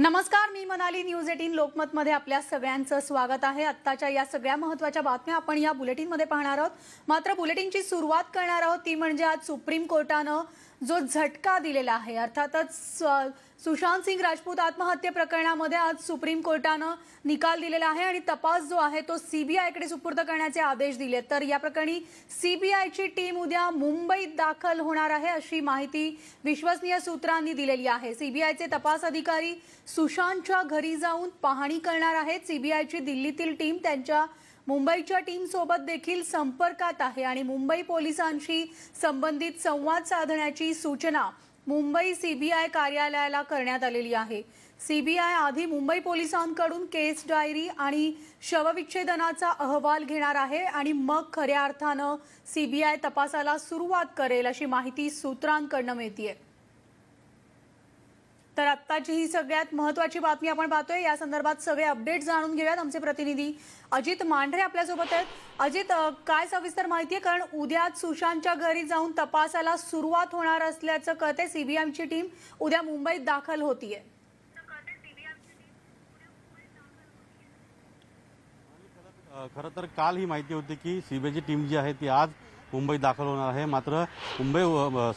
नमस्कार मी Manali news eighteen मध्ये आपल्या सगळ्यांचं स्वागत आहे आत्ताच्या या सगळ्या महत्वाच्या बातम्या आपण या बुलेटिनमध्ये पाहणार आहोत मात्र बुलेटिनची सुरुवात करणार आहोत ती म्हणजे आज सुप्रीम कोर्टानं जो झटका दिलेला आहे अर्थातच सुशांत सिंग राजपूत आत्महत्या प्रकरणामध्ये आज सुप्रीम कोर्टानं निकाल दिलेला आहे आणि तपास जो आहे तो सीबीआयकडे सुपूर्द करण्याचे आदेश दिले तर या प्रकरणी सीबीआयची टीम उद्या मुंबईत दाखल होणार आहे अशी माहिती विश्वसनीय सूत्रांनी दिलेली आहे सीबीआयचे तपास अधिकारी सुशांतच्या घरी जाऊन पाहणी करणार आहेत सीबीआयची दिल्लीतील टीम त्यांच्या मुंबईच्या टीमसोबत देखील संपर्कात आहे आणि मुंबई पोलिसांशी संबंधित संवाद साधण्याची सूचना मुंबई सीबीआय कार्यालयाला करण्यात आलेली आहे सीबीआय आधी मुंबई पोलिसांकडून केस डायरी आणि शवविच्छेदनाचा अहवाल घेणार आहे आणि मग खऱ्या अर्थानं सीबीआय तपासाला सुरुवात करेल अशी माहिती सूत्रांकडनं मिळतीये तर आत्ताची ही सगळ्यात महत्त्वाची बातमी आपण पाहतोय या संदर्भात सगळे अपडेट जाणून घेऊयात आमचे प्रतिनिधी अजित मांढरे आपल्यासोबत आहेत अजित काय सविस्तर माहिती आहे कारण उद्या सुशांतच्या घरी जाऊन तपासाला सुरुवात होणार असल्याचं कळते सीबीआयची टीम उद्या मुंबईत दाखल होतीये खरं तर काल ही माहिती होती की सीबीआयची टीम जी आहे ती आज मुंबईत दाखल होणार आहे मात्र मुंबई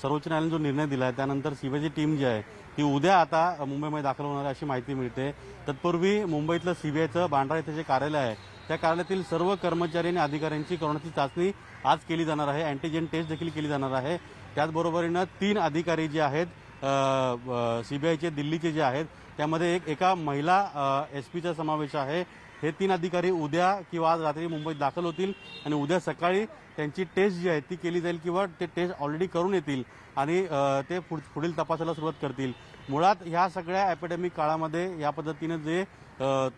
सर्वोच्च न्यायालयाने जो निर्णय दिला आहे त्यानंतर सीबीआयची टीम जी आहे ही उद्या आता मुंबईमध्ये दाखल होणार अशी माहिती मिळते तत्पूर्वी मुंबईतलं सीबीआयचं बांड्रा इथं जे कार्यालय आहे त्या कार्यालयातील सर्व कर्मचारी आणि अधिकाऱ्यांची कोरोनाची चाचणी आज केली जाणार आहे अँटीजेन टेस्ट देखील केली जाणार आहे त्याचबरोबरीनं तीन अधिकारी जे आहेत सीबीआयचे दिल्लीचे जे आहेत त्यामध्ये एक एका महिला एस पीचा समावेश आहे हे तीन अधिकारी उद्या किंवा आज रात्री मुंबईत दाखल होतील आणि उद्या सकाळी त्यांची टेस्ट जी आहे ती केली जाईल किंवा ते टेस्ट ऑलरेडी करून येतील आणि ते पुढील तपासाला सुरुवात करतील मुळात ह्या सगळ्या ॲपॅडेमिक काळामध्ये या पद्धतीने जे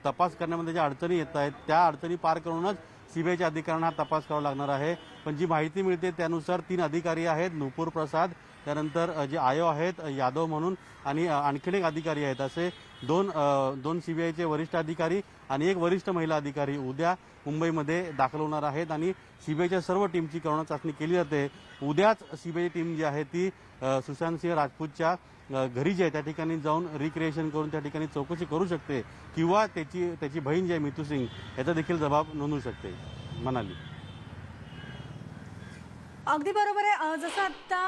तपास करण्यामध्ये ज्या अडचणी येत आहेत त्या अडचणी पार करूनच सीबीआयच्या अधिकाऱ्यांना हा तपास करावा लागणार आहे पण जी माहिती मिळते त्यानुसार तीन अधिकारी आहेत नुपूर प्रसाद त्यानंतर जे आयो आहेत यादव म्हणून आणि आणखीन एक अधिकारी आहेत असे दोन दोन सीबीआयचे वरिष्ठ अधिकारी आणि एक वरिष्ठ महिला अधिकारी उद्या मुंबईमध्ये दाखल होणार आहेत आणि सीबीआयच्या सर्व टीमची करोना चाचणी केली जाते उद्याच सीबीआय टीम जी आहे ती सुशांत सिंह राजपूतच्या घरी जे आहे त्या ठिकाणी जाऊन रिक्रिएशन करून त्या ठिकाणी चौकशी करू शकते किंवा त्याची त्याची बहीण जी आहे मितू सिंग याचा देखील जबाब नोंदवू शकते म्हणाली अगदी बरोबर आहे जसं आता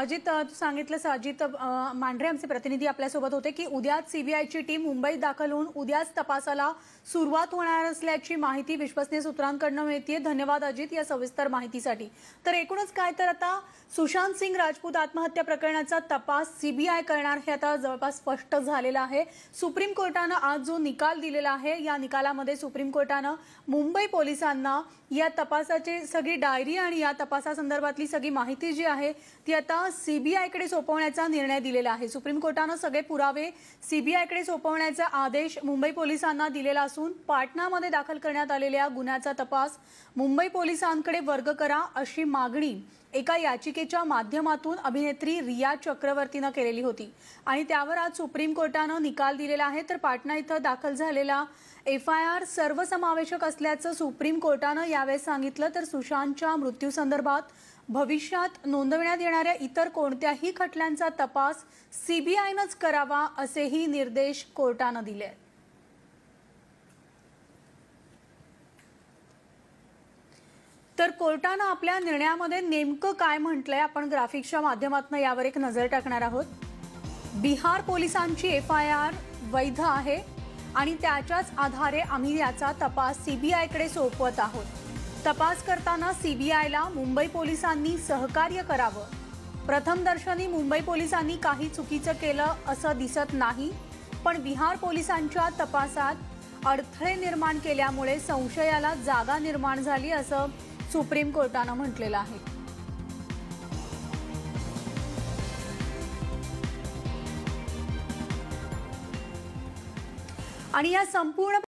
अजित तू सांगितलंस अजित मांढरे आमचे प्रतिनिधी आपल्यासोबत होते की उद्या सीबीआयची टीम मुंबईत दाखल होऊन उद्याच तपासाला सुरुवात होणार असल्याची माहिती विश्वसनीय सूत्रांकडनं मिळते धन्यवाद अजित या सविस्तर माहितीसाठी तर एकूणच काय तर आता सुशांत सिंग राजपूत आत्महत्या प्रकरणाचा तपास सीबीआय करणार हे आता जवळपास स्पष्ट झालेलं आहे सुप्रीम कोर्टानं आज जो निकाल दिलेला आहे या निकालामध्ये सुप्रीम कोर्टानं मुंबई पोलिसांना या तपासाची सगळी डायरी आणि या तपासा संदर्भातली सगळी माहिती जी आहे ती आता सीबीआयकडे सोपवण्याचा निर्णय दिलेला आहे सुप्रीम कोर्टानं सगळे पुरावे सीबीआयकडे सोपवण्याचा आदेश मुंबई पोलिसांना दिलेला असून पाटणामध्ये दाखल करण्यात आलेल्या गुन्ह्याचा तपास मुंबई पोलिसांकडे वर्ग करा अशी मागणी एका याचिकेच्या माध्यमातून अभिनेत्री रिया चक्रवर्तीनं केलेली होती आणि त्यावर आज सुप्रीम कोर्टानं निकाल दिलेला आहे तर पाटणा इथं दाखल झालेला एफ आय आर सर्वसमावेशक असल्याचं सुप्रीम कोर्टानं यावेळेस सांगितलं तर सुशांतच्या मृत्यूसंदर्भात भविष्यात नोंदविण्यात येणाऱ्या इतर कोणत्याही खटल्यांचा तपास सीबीआयनंच करावा असेही निर्देश कोर्टानं दिले आहेत तर कोर्टानं आपल्या निर्णयामध्ये नेमकं काय म्हटलंय आपण ग्राफिक्सच्या माध्यमातून यावर एक नजर टाकणार आहोत बिहार पोलिसांची एफ आय आर वैध आहे आणि त्याच्याच आधारे आम्ही याचा तपास सीबीआयकडे सोपवत आहोत तपास करताना सीबीआयला मुंबई पोलिसांनी सहकार्य करावं प्रथमदर्शनी मुंबई पोलिसांनी काही चुकीचं केलं असं दिसत नाही पण बिहार पोलिसांच्या तपासात अडथळे निर्माण केल्यामुळे संशयाला जागा निर्माण झाली असं सुप्रीम कोर्टानं म्हटलेलं आहे आणि या संपूर्ण